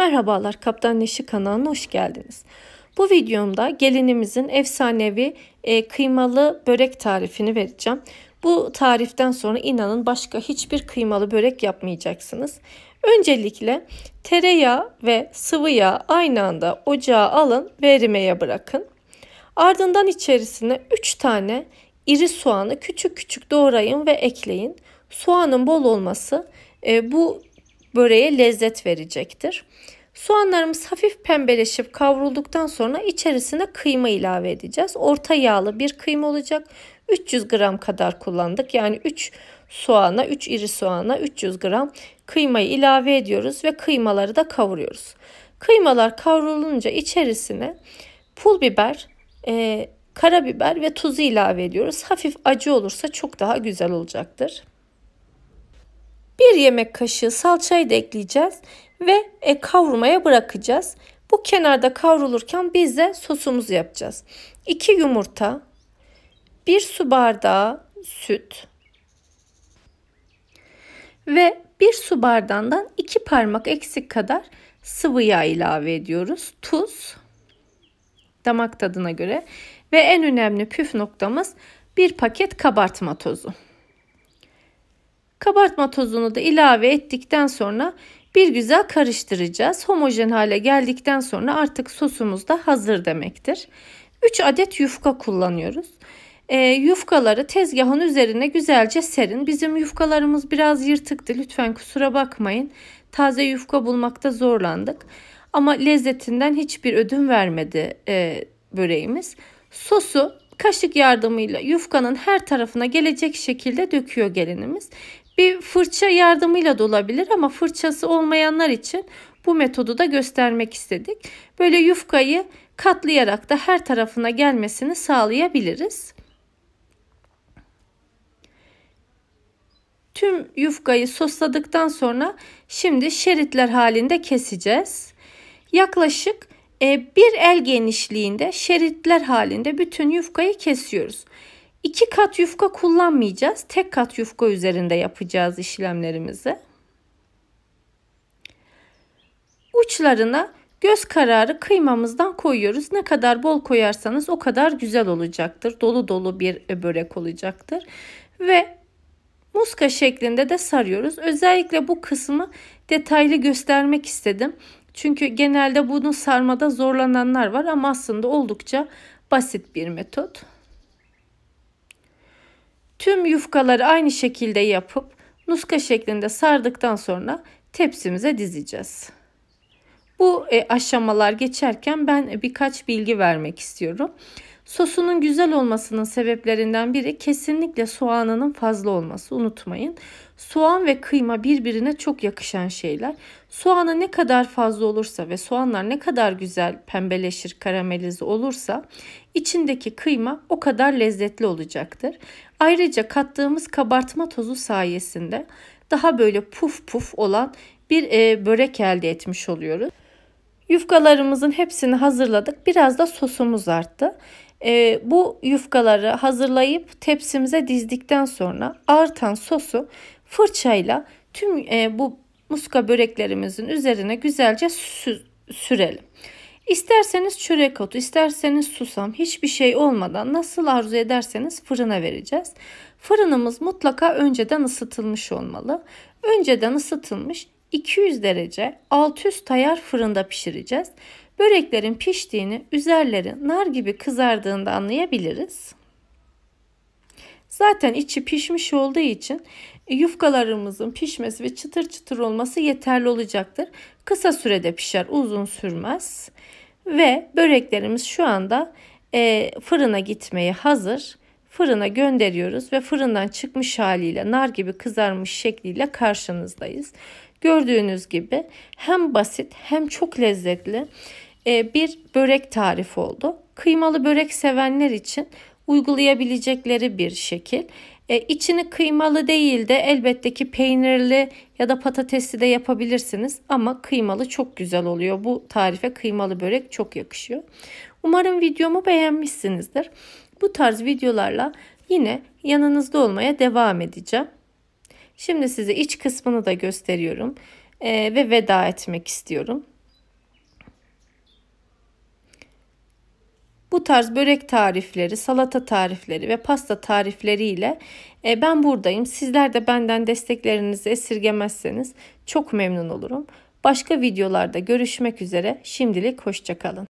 Merhabalar Kaptan Neşi kanalına hoş geldiniz. Bu videomda gelinimizin efsanevi e, kıymalı börek tarifini vereceğim. Bu tariften sonra inanın başka hiçbir kıymalı börek yapmayacaksınız. Öncelikle tereyağı ve sıvı yağ aynı anda ocağa alın ve erimeye bırakın. Ardından içerisine 3 tane iri soğanı küçük küçük doğrayın ve ekleyin. Soğanın bol olması e, bu böreğe lezzet verecektir. Soğanlarımız hafif pembeleşip kavrulduktan sonra içerisine kıyma ilave edeceğiz. Orta yağlı bir kıyma olacak. 300 gram kadar kullandık. Yani 3 soğana, 3 iri soğana 300 gram kıymayı ilave ediyoruz ve kıymaları da kavuruyoruz. Kıymalar kavrulunca içerisine pul biber, e, karabiber ve tuzu ilave ediyoruz. Hafif acı olursa çok daha güzel olacaktır. 1 yemek kaşığı salçayı da ekleyeceğiz ve e, kavurmaya bırakacağız. Bu kenarda kavrulurken biz de sosumuzu yapacağız. 2 yumurta, 1 su bardağı süt ve 1 su bardağından 2 parmak eksik kadar sıvı yağ ilave ediyoruz. Tuz damak tadına göre ve en önemli püf noktamız bir paket kabartma tozu. Kabartma tozunu da ilave ettikten sonra bir güzel karıştıracağız. Homojen hale geldikten sonra artık sosumuz da hazır demektir. 3 adet yufka kullanıyoruz. E, yufkaları tezgahın üzerine güzelce serin. Bizim yufkalarımız biraz yırtıktı. Lütfen kusura bakmayın. Taze yufka bulmakta zorlandık. Ama lezzetinden hiçbir ödün vermedi e, böreğimiz. Sosu kaşık yardımıyla yufkanın her tarafına gelecek şekilde döküyor gelinimiz. Bir fırça yardımıyla da olabilir ama fırçası olmayanlar için bu metodu da göstermek istedik. Böyle yufkayı katlayarak da her tarafına gelmesini sağlayabiliriz. Tüm yufkayı sosladıktan sonra şimdi şeritler halinde keseceğiz. Yaklaşık e, bir el genişliğinde şeritler halinde bütün yufkayı kesiyoruz. İki kat yufka kullanmayacağız. Tek kat yufka üzerinde yapacağız işlemlerimizi. Uçlarına göz kararı kıymamızdan koyuyoruz. Ne kadar bol koyarsanız o kadar güzel olacaktır. Dolu dolu bir börek olacaktır. Ve muska şeklinde de sarıyoruz. Özellikle bu kısmı detaylı göstermek istedim. Çünkü genelde bunu sarmada zorlananlar var ama aslında oldukça basit bir metot. Tüm yufkaları aynı şekilde yapıp nuska şeklinde sardıktan sonra tepsimize dizeceğiz. Bu e, aşamalar geçerken ben e, birkaç bilgi vermek istiyorum. Sosunun güzel olmasının sebeplerinden biri kesinlikle soğanının fazla olması. Unutmayın. Soğan ve kıyma birbirine çok yakışan şeyler. Soğanı ne kadar fazla olursa ve soğanlar ne kadar güzel pembeleşir, karamelize olursa içindeki kıyma o kadar lezzetli olacaktır. Ayrıca kattığımız kabartma tozu sayesinde daha böyle puf puf olan bir e, börek elde etmiş oluyoruz. Yufkalarımızın hepsini hazırladık. Biraz da sosumuz arttı. E, bu yufkaları hazırlayıp tepsimize dizdikten sonra artan sosu fırçayla tüm e, bu muska böreklerimizin üzerine güzelce sü sürelim. İsterseniz çörek otu, isterseniz susam, hiçbir şey olmadan nasıl arzu ederseniz fırına vereceğiz. Fırınımız mutlaka önceden ısıtılmış olmalı. Önceden ısıtılmış 200 derece alt üst ayar fırında pişireceğiz. Böreklerin piştiğini üzerleri nar gibi kızardığında anlayabiliriz. Zaten içi pişmiş olduğu için yufkalarımızın pişmesi ve çıtır çıtır olması yeterli olacaktır. Kısa sürede pişer, uzun sürmez. Ve böreklerimiz şu anda e, fırına gitmeye hazır. Fırına gönderiyoruz ve fırından çıkmış haliyle nar gibi kızarmış şekliyle karşınızdayız. Gördüğünüz gibi hem basit hem çok lezzetli e, bir börek tarifi oldu. Kıymalı börek sevenler için uygulayabilecekleri bir şekil. E, içini kıymalı değil de elbette ki peynirli ya da patatesli de yapabilirsiniz ama kıymalı çok güzel oluyor. Bu tarife kıymalı börek çok yakışıyor. Umarım videomu beğenmişsinizdir. Bu tarz videolarla yine yanınızda olmaya devam edeceğim. Şimdi size iç kısmını da gösteriyorum e, ve veda etmek istiyorum. Bu tarz börek tarifleri, salata tarifleri ve pasta tarifleriyle e, ben buradayım. Sizler de benden desteklerinizi esirgemezseniz çok memnun olurum. Başka videolarda görüşmek üzere. Şimdilik hoşçakalın.